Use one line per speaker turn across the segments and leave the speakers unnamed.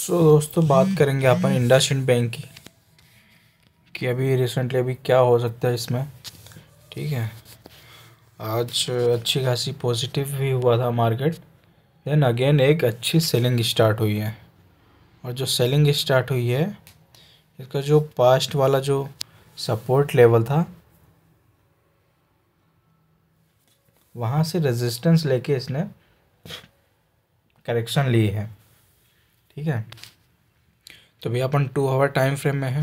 सो so, दोस्तों बात करेंगे अपन इंडसइंड बैंक की कि अभी रिसेंटली अभी क्या हो सकता है इसमें ठीक है आज अच्छी खासी पॉजिटिव भी हुआ था मार्केट देन अगेन एक अच्छी सेलिंग स्टार्ट हुई है और जो सेलिंग स्टार्ट हुई है इसका जो पास्ट वाला जो सपोर्ट लेवल था वहाँ से रेजिस्टेंस लेके इसने करेक्शन ली है ठीक है तो भैया अपन टू आवर टाइम फ्रेम में है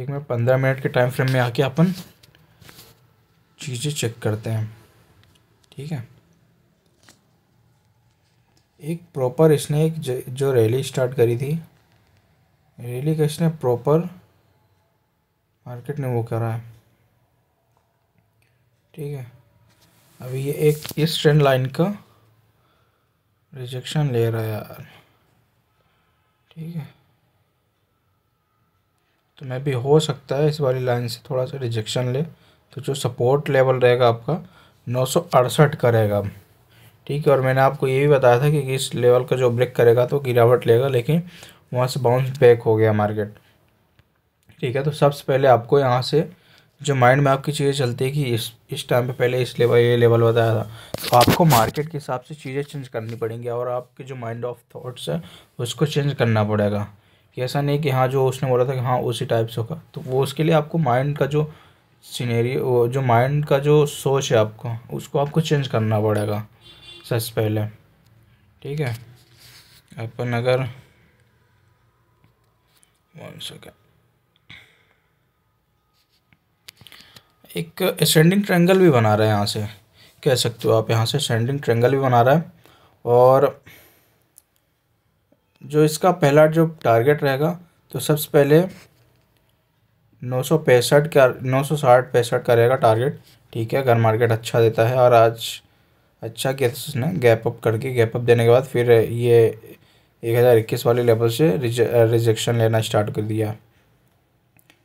एक मिनट पंद्रह मिनट के टाइम फ्रेम में आके अपन चीज़ें चेक करते हैं ठीक है एक प्रॉपर इसने एक जो रैली स्टार्ट करी थी रैली का इसने प्रॉपर मार्केट ने वो करा है ठीक है अभी ये एक इस ट्रेंड लाइन का रिजेक्शन ले रहा है यार ठीक है तो मैं भी हो सकता है इस वाली लाइन से थोड़ा सा रिजेक्शन ले तो जो सपोर्ट लेवल रहेगा आपका नौ सौ अड़सठ का रहेगा ठीक है और मैंने आपको ये भी बताया था कि इस लेवल का जो ब्रेक करेगा तो गिरावट लेगा लेकिन वहाँ से बाउंस बैक हो गया मार्केट ठीक है तो सबसे पहले आपको यहाँ से जो माइंड में आपकी चीज़ें चलती है कि इस इस टाइम पे पहले इस लेवल ये लेवल बताया था तो आपको मार्केट के हिसाब से चीज़ें चेंज करनी पड़ेंगी और आपके जो माइंड ऑफ थॉट्स है उसको चेंज करना पड़ेगा कि ऐसा नहीं कि हाँ जो उसने बोला था कि हाँ उसी टाइप से होगा तो वो उसके लिए आपको माइंड का जो सीनेरी जो माइंड का जो सोच है आपको उसको आपको चेंज करना पड़ेगा सबसे पहले ठीक है अपन अगर वन सेकेंड एक असेंडिंग ट्रेंगल भी बना रहा है यहाँ से कह सकते हो आप यहाँ से असेंडिंग ट्रेंगल भी बना रहा है और जो इसका पहला जो टारगेट रहेगा तो सबसे पहले नौ सौ पैंसठ का नौ सौ साठ पैंसठ का रहेगा टारगेट ठीक है अगर मार्केट अच्छा देता है और आज अच्छा किया उसने गैप अप करके गैप अप देने के बाद फिर ये एक हज़ार इक्कीस वाले लेवल से रिज रिजेक्शन लेना स्टार्ट कर दिया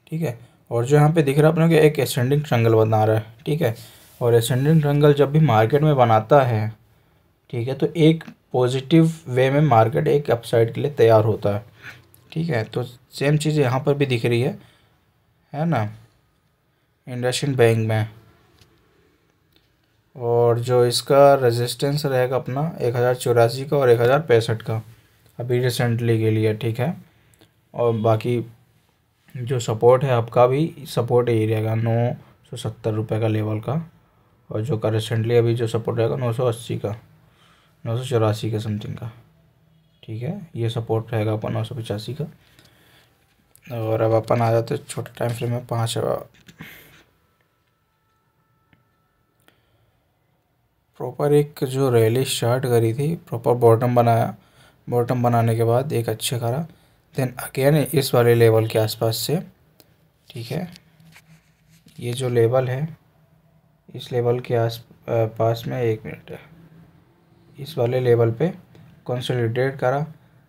ठीक है और जो यहाँ पे दिख रहा है अपने को एक एसेंडिंग ट्रंगल बना रहा है ठीक है और एसेंडिंग ट्रंगल जब भी मार्केट में बनाता है ठीक है तो एक पॉजिटिव वे में मार्केट एक अपसाइड के लिए तैयार होता है ठीक है तो सेम चीज़ यहाँ पर भी दिख रही है है ना इंडस्ट्रियल बैंक में और जो इसका रेजिस्टेंस रहेगा अपना एक हज़ार चौरासी का और एक हज़ार पैंसठ का अभी रिसेंटली के लिए ठीक है और बाकी जो सपोर्ट है आपका भी सपोर्ट यही रहेगा नौ सौ सत्तर रुपये का लेवल का और जो का रिसेंटली अभी जो सपोर्ट रहेगा नौ सौ अस्सी का नौ सौ चौरासी का समथिंग का ठीक है ये सपोर्ट रहेगा अपन नौ सौ पचासी का और अब अपन आ जाते छोटे टाइम फ्रेम में पाँच प्रॉपर एक जो रैली स्टार्ट करी थी प्रॉपर बॉटम बनाया बॉटम बनाने के बाद एक अच्छे करा देन अगेन इस वाले लेवल के आसपास से ठीक है ये जो लेवल है इस लेवल के आस पास में एक मिनट है इस वाले लेवल पे कंसोलिडेट करा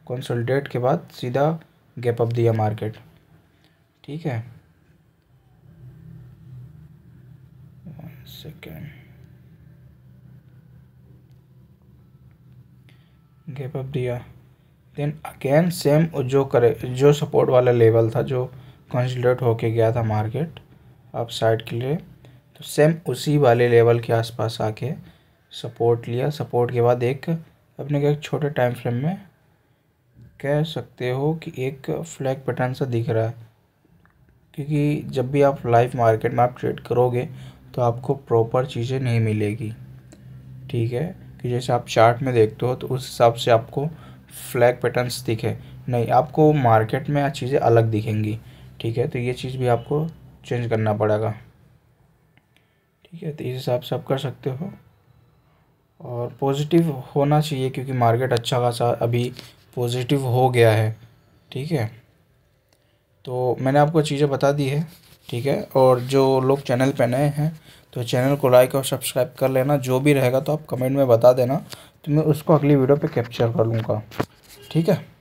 कंसोलिडेट के बाद सीधा गैप अप दिया मार्केट ठीक है वन सेकेंड गैप अप दिया देन अगेन सेम जो करे जो सपोर्ट वाला लेवल था जो कंसल्टेट होके गया था मार्केट अप साइड के लिए तो सेम उसी वाले लेवल के आसपास आके सपोर्ट लिया सपोर्ट के बाद एक अपने क्या छोटे टाइम फ्रेम में कह सकते हो कि एक फ्लैग पैटर्न सा दिख रहा है क्योंकि जब भी आप लाइव मार्केट में आप ट्रेड करोगे तो आपको प्रॉपर चीज़ें नहीं मिलेगी ठीक है कि जैसे आप चार्ट में देखते हो तो उस हिसाब से आपको फ्लैग पैटर्न्स दिखे नहीं आपको मार्केट में चीज़ें अलग दिखेंगी ठीक है तो ये चीज़ भी आपको चेंज करना पड़ेगा ठीक है तो इस हिसाब से आप कर सकते हो और पॉजिटिव होना चाहिए क्योंकि मार्केट अच्छा खासा अभी पॉजिटिव हो गया है ठीक है तो मैंने आपको चीज़ें बता दी है ठीक है और जो लोग चैनल पे नए हैं तो चैनल को लाइक और सब्सक्राइब कर लेना जो भी रहेगा तो आप कमेंट में बता देना तो मैं उसको अगली वीडियो पे कैप्चर कर लूँगा ठीक है